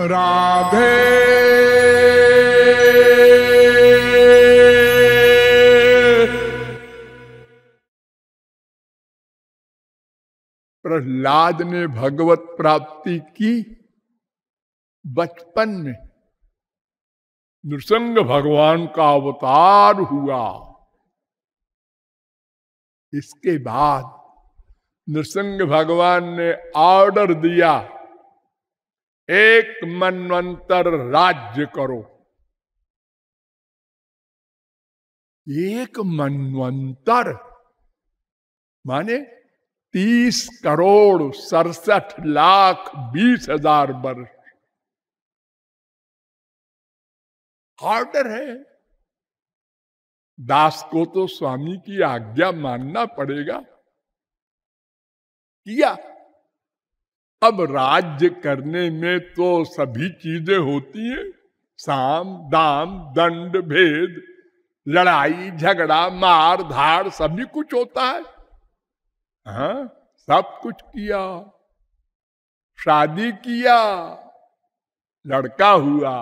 राधे प्रहलाद ने भगवत प्राप्ति की बचपन में नृसंग भगवान का अवतार हुआ इसके बाद नृसंग भगवान ने ऑर्डर दिया एक मनवंतर राज्य करो एक मनवंतर माने तीस करोड़ सड़सठ लाख बीस हजार वर्ष ऑर्डर है दास को तो स्वामी की आज्ञा मानना पड़ेगा किया अब राज्य करने में तो सभी चीजें होती हैं साम दाम दंड भेद लड़ाई झगड़ा मार धार सभी कुछ होता है हा? सब कुछ किया शादी किया लड़का हुआ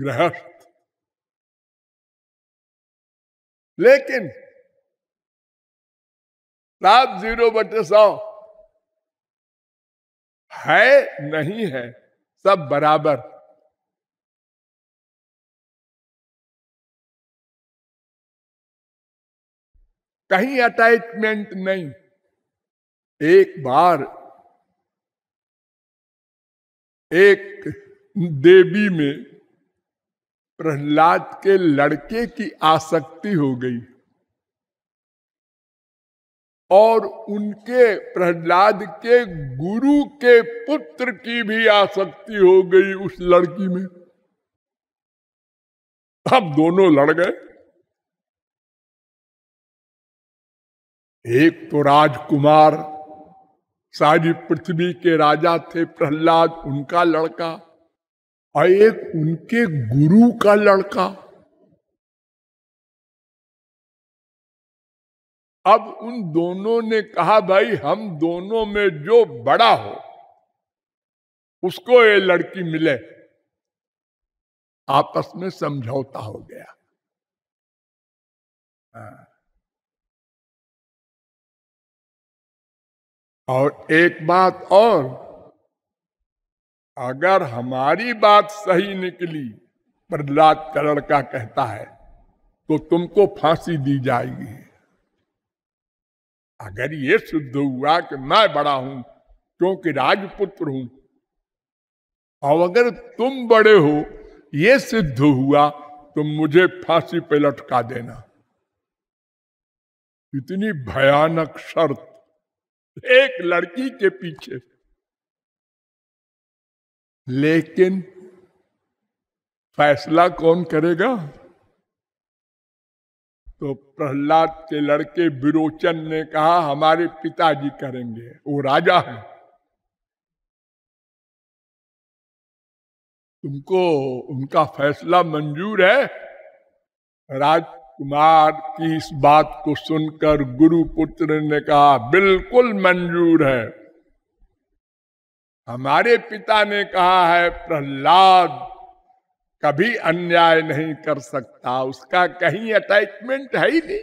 गृहस्थ लेकिन सात जीरो बटे सौ है नहीं है सब बराबर कहीं अटैचमेंट नहीं एक बार एक देवी में प्रहलाद के लड़के की आसक्ति हो गई और उनके प्रहलाद के गुरु के पुत्र की भी आसक्ति हो गई उस लड़की में अब दोनों लड़ गए एक तो राजकुमार सारी पृथ्वी के राजा थे प्रहलाद उनका लड़का और एक उनके गुरु का लड़का अब उन दोनों ने कहा भाई हम दोनों में जो बड़ा हो उसको ये लड़की मिले आपस में समझौता हो गया हाँ। और एक बात और अगर हमारी बात सही निकली प्रहलाद करण का कहता है तो तुमको फांसी दी जाएगी अगर ये सिद्ध हुआ कि मैं बड़ा हूं क्योंकि राजपुत्र हूं और अगर तुम बड़े हो ये सिद्ध हुआ तो मुझे फांसी पे लटका देना इतनी भयानक शर्त एक लड़की के पीछे लेकिन फैसला कौन करेगा तो प्रहलाद के लड़के विरोचन ने कहा हमारे पिताजी करेंगे वो राजा है तुमको उनका फैसला मंजूर है राजकुमार की इस बात को सुनकर गुरु पुत्र ने कहा बिल्कुल मंजूर है हमारे पिता ने कहा है प्रहलाद कभी अन्याय नहीं कर सकता उसका कहीं अटैचमेंट है ही नहीं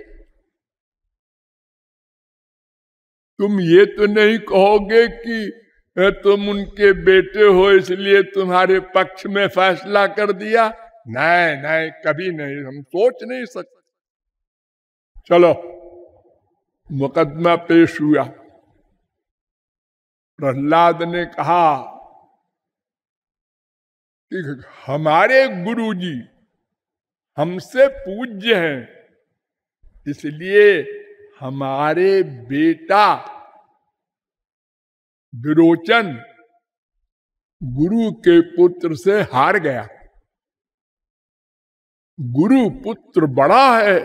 तुम ये तो नहीं कहोगे कि तुम उनके बेटे हो इसलिए तुम्हारे पक्ष में फैसला कर दिया नहीं नहीं कभी नहीं हम सोच नहीं सकते चलो मुकदमा पेश हुआ प्रहलाद ने कहा हमारे गुरुजी हमसे पूज्य हैं इसलिए हमारे बेटा विरोचन गुरु के पुत्र से हार गया गुरु पुत्र बड़ा है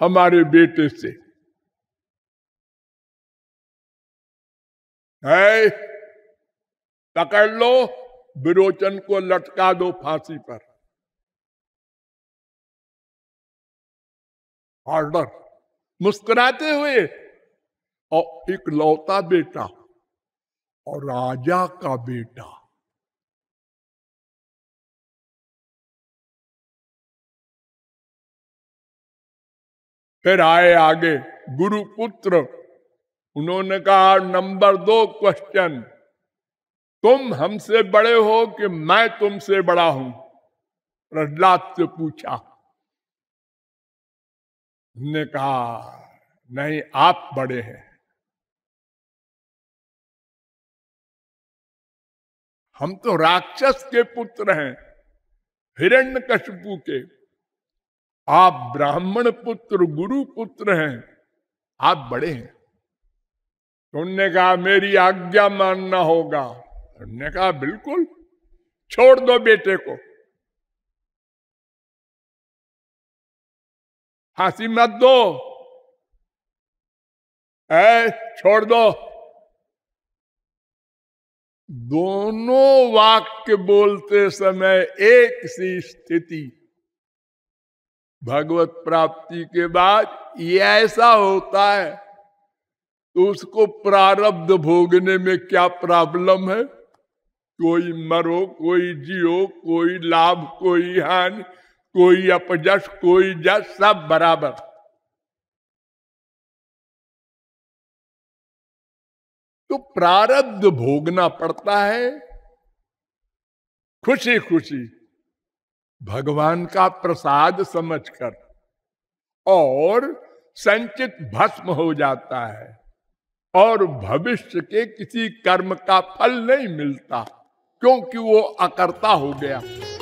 हमारे बेटे से है पकड़ लो विरोचन को लटका दो फांसी पर ऑर्डर मुस्कुराते हुए और लौता बेटा और राजा का बेटा फिर आए आगे गुरुपुत्र उन्होंने कहा नंबर दो क्वेश्चन तुम हमसे बड़े हो कि मैं तुमसे बड़ा हूं प्रहलाद से पूछा ने कहा नहीं आप बड़े हैं हम तो राक्षस के पुत्र हैं हिरण्य कशपु के आप ब्राह्मण पुत्र गुरु पुत्र हैं आप बड़े हैं उनने कहा मेरी आज्ञा मानना होगा हमने कहा बिल्कुल छोड़ दो बेटे को फांसी मत दो ऐ छोड़ दो दोनों वाक्य बोलते समय एक सी स्थिति भगवत प्राप्ति के बाद ये ऐसा होता है तो उसको प्रारब्ध भोगने में क्या प्रॉब्लम है कोई मरो कोई जियो कोई लाभ कोई हानि कोई अपजस कोई जस सब बराबर तो प्रारब्ध भोगना पड़ता है खुशी खुशी भगवान का प्रसाद समझकर और संचित भस्म हो जाता है और भविष्य के किसी कर्म का फल नहीं मिलता क्योंकि वो अकर्ता हो गया